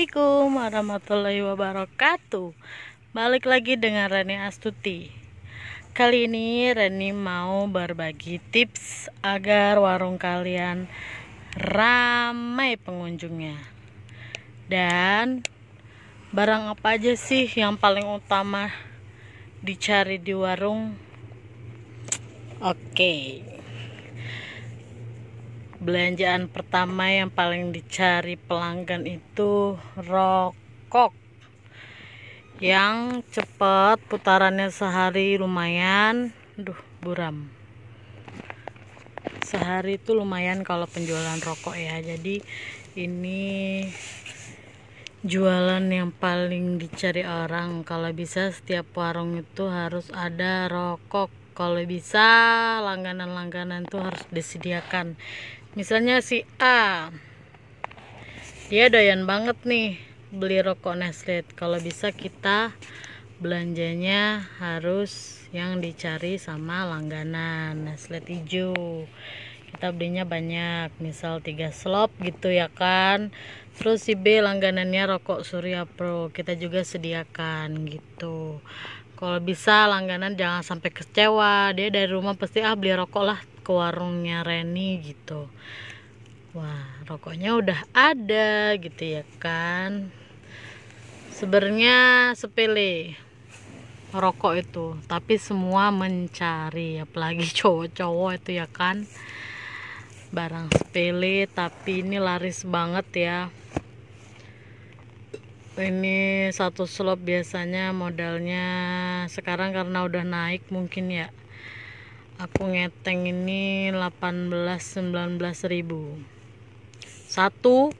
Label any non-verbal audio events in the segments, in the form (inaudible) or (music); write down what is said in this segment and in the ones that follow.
Assalamualaikum warahmatullahi wabarakatuh Balik lagi dengan Reni Astuti Kali ini Reni mau berbagi tips agar warung kalian ramai pengunjungnya Dan barang apa aja sih yang paling utama dicari di warung Oke okay belanjaan pertama yang paling dicari pelanggan itu rokok yang cepat putarannya sehari lumayan duh buram sehari itu lumayan kalau penjualan rokok ya jadi ini jualan yang paling dicari orang kalau bisa setiap warung itu harus ada rokok kalau bisa langganan-langganan itu harus disediakan misalnya si A dia doyan banget nih beli rokok Nestle kalau bisa kita belanjanya harus yang dicari sama langganan Nestle hijau kita belinya banyak misal 3 slop gitu ya kan terus si B langganannya rokok Surya Pro kita juga sediakan gitu kalau bisa langganan jangan sampai kecewa dia dari rumah pasti ah beli rokok lah ke warungnya Reni gitu wah rokoknya udah ada gitu ya kan sebenarnya sepele rokok itu tapi semua mencari apalagi (laughs) cowok-cowok itu ya kan barang sepele tapi ini laris banget ya ini satu slop biasanya modalnya sekarang karena udah naik mungkin ya aku ngeteng ini 18-19 ribu satu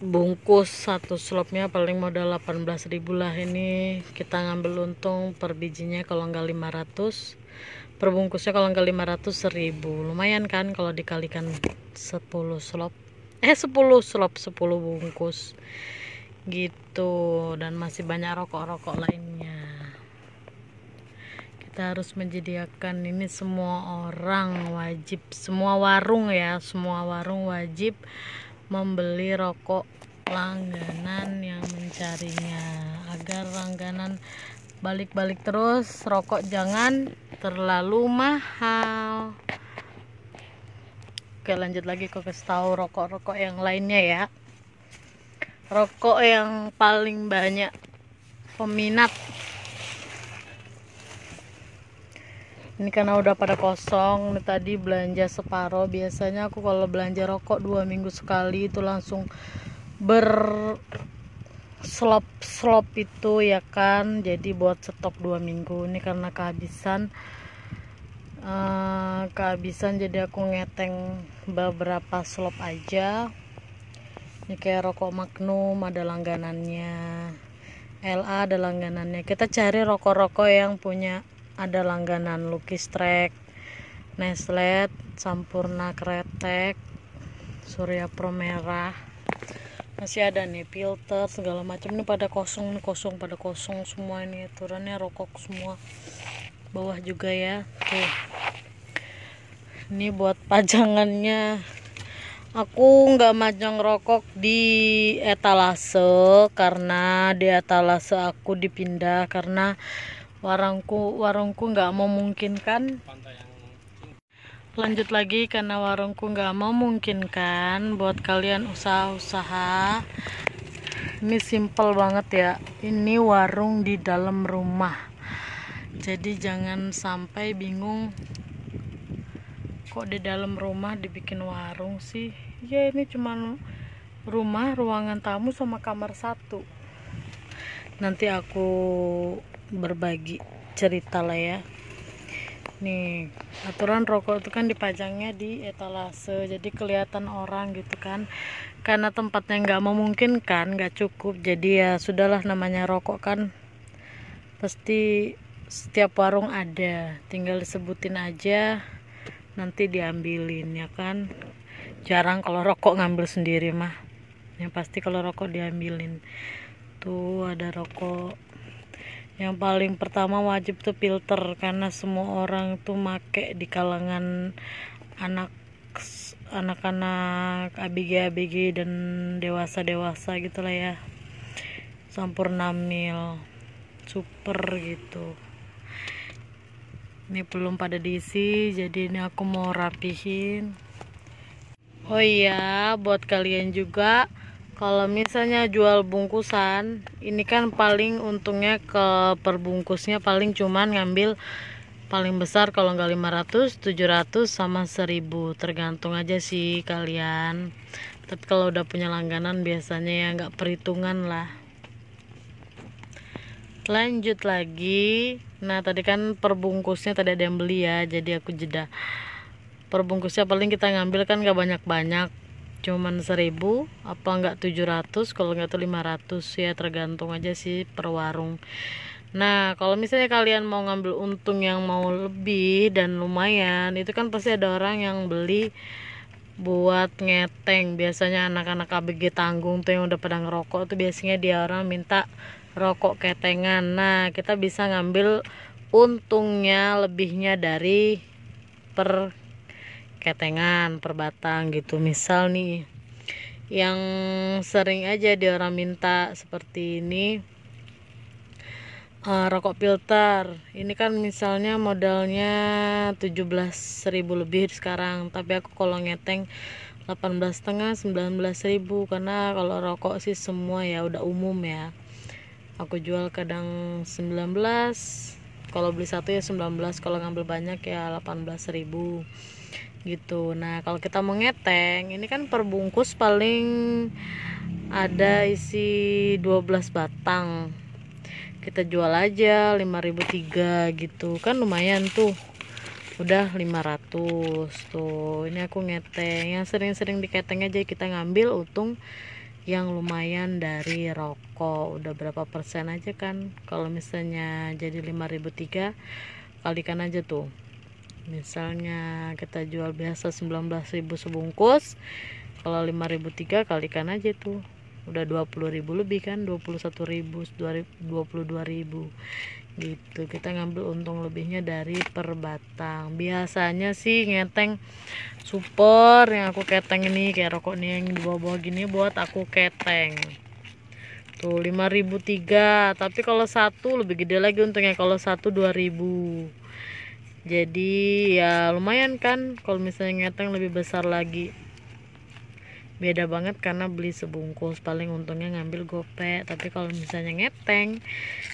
bungkus satu slopnya paling modal 18 ribu lah ini kita ngambil untung per bijinya kalau nggak 500 per bungkusnya kalau nggak 500 seribu. lumayan kan kalau dikalikan 10 slop eh 10 slop 10 bungkus gitu dan masih banyak rokok-rokok lainnya kita harus menyediakan ini semua orang wajib semua warung ya semua warung wajib membeli rokok langganan yang mencarinya agar langganan balik-balik terus rokok jangan terlalu mahal oke lanjut lagi ke kasih tahu rokok-rokok yang lainnya ya rokok yang paling banyak peminat ini karena udah pada kosong ini tadi belanja separoh biasanya aku kalau belanja rokok dua minggu sekali itu langsung ber slop slop itu ya kan jadi buat stok dua minggu ini karena kehabisan uh, kehabisan jadi aku ngeteng beberapa slop aja ini kayak rokok magnum ada langganannya LA ada langganannya kita cari rokok-rokok yang punya ada langganan Lukis Trek, Neslet Sampurna Kretek Surya Promera masih ada nih filter segala macam ini pada kosong nih kosong pada kosong semua ini turunnya rokok semua bawah juga ya tuh ini buat pajangannya aku nggak majang rokok di etalase karena di etalase aku dipindah karena warungku warungku nggak memungkinkan lanjut lagi karena warungku nggak memungkinkan buat kalian usaha-usaha ini simple banget ya ini warung di dalam rumah jadi jangan sampai bingung kok di dalam rumah dibikin warung sih ya ini cuman rumah ruangan tamu sama kamar satu nanti aku berbagi cerita lah ya nih aturan rokok itu kan dipajangnya di etalase jadi kelihatan orang gitu kan karena tempatnya nggak memungkinkan nggak cukup jadi ya sudahlah namanya rokok kan pasti setiap warung ada tinggal disebutin aja nanti diambilin ya kan jarang kalau rokok ngambil sendiri mah yang pasti kalau rokok diambilin tuh ada rokok yang paling pertama wajib tuh filter karena semua orang tuh make di kalangan anak anak-anak abg-abg dan dewasa-dewasa gitulah ya sampur mil super gitu ini belum pada diisi jadi ini aku mau rapihin oh iya buat kalian juga kalau misalnya jual bungkusan ini kan paling untungnya ke perbungkusnya paling cuman ngambil paling besar kalau nggak 500 700 sama 1000 tergantung aja sih kalian tapi kalau udah punya langganan biasanya ya nggak perhitungan lah lanjut lagi nah tadi kan perbungkusnya tadi ada yang beli ya jadi aku jeda perbungkusnya paling kita ngambil kan nggak banyak-banyak cuman 1000 apa enggak 700 kalau enggak tuh 500 ya tergantung aja sih per warung nah kalau misalnya kalian mau ngambil untung yang mau lebih dan lumayan itu kan pasti ada orang yang beli buat ngeteng biasanya anak-anak ABG tanggung tuh yang udah pada ngerokok tuh biasanya dia orang minta rokok ketengan nah kita bisa ngambil untungnya lebihnya dari per ketengan per batang gitu misal nih yang sering aja di orang minta seperti ini uh, rokok filter ini kan misalnya modalnya 17.000 lebih sekarang tapi aku kalau ngeteng 18 setengah 19.000 karena kalau rokok sih semua ya udah umum ya aku jual kadang 19 kalau beli satu ya 19 kalau ngambil banyak ya 18.000 gitu nah kalau kita mau ngeteng ini kan perbungkus paling ada isi 12 batang kita jual aja 5003 gitu kan lumayan tuh udah 500 tuh ini aku ngeteng yang sering-sering diketeng aja kita ngambil untung yang lumayan dari rokok udah berapa persen aja kan kalau misalnya jadi 5003 kalikan aja tuh misalnya kita jual biasa 19.000 sebungkus kalau 5.003 kalikan aja tuh udah 20.000 lebih kan 21.000 22.000 gitu kita ngambil untung lebihnya dari per batang biasanya sih ngeteng super yang aku keteng ini kayak rokok nih yang dibawa bawah gini buat aku keteng tuh 5003 tapi kalau satu lebih gede lagi untungnya kalau satu 2000 jadi ya lumayan kan kalau misalnya ngeteng lebih besar lagi beda banget karena beli sebungkus paling untungnya ngambil gope tapi kalau misalnya ngeteng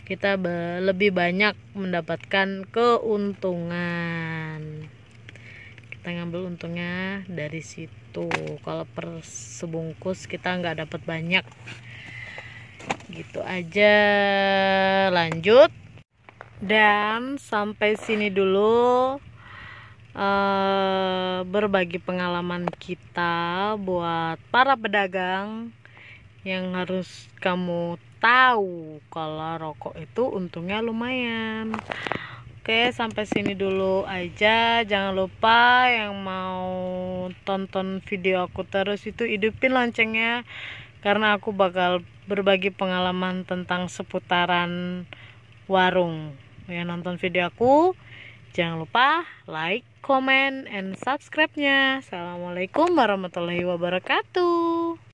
kita lebih banyak mendapatkan keuntungan kita ngambil untungnya dari situ kalau per sebungkus kita nggak dapat banyak gitu aja lanjut dan sampai sini dulu uh, berbagi pengalaman kita buat para pedagang yang harus kamu tahu kalau rokok itu untungnya lumayan Oke, sampai sini dulu aja. Jangan lupa yang mau tonton video aku terus itu hidupin loncengnya karena aku bakal berbagi pengalaman tentang seputaran warung yang nonton video aku. Jangan lupa like, comment, and subscribe-nya. Assalamualaikum warahmatullahi wabarakatuh.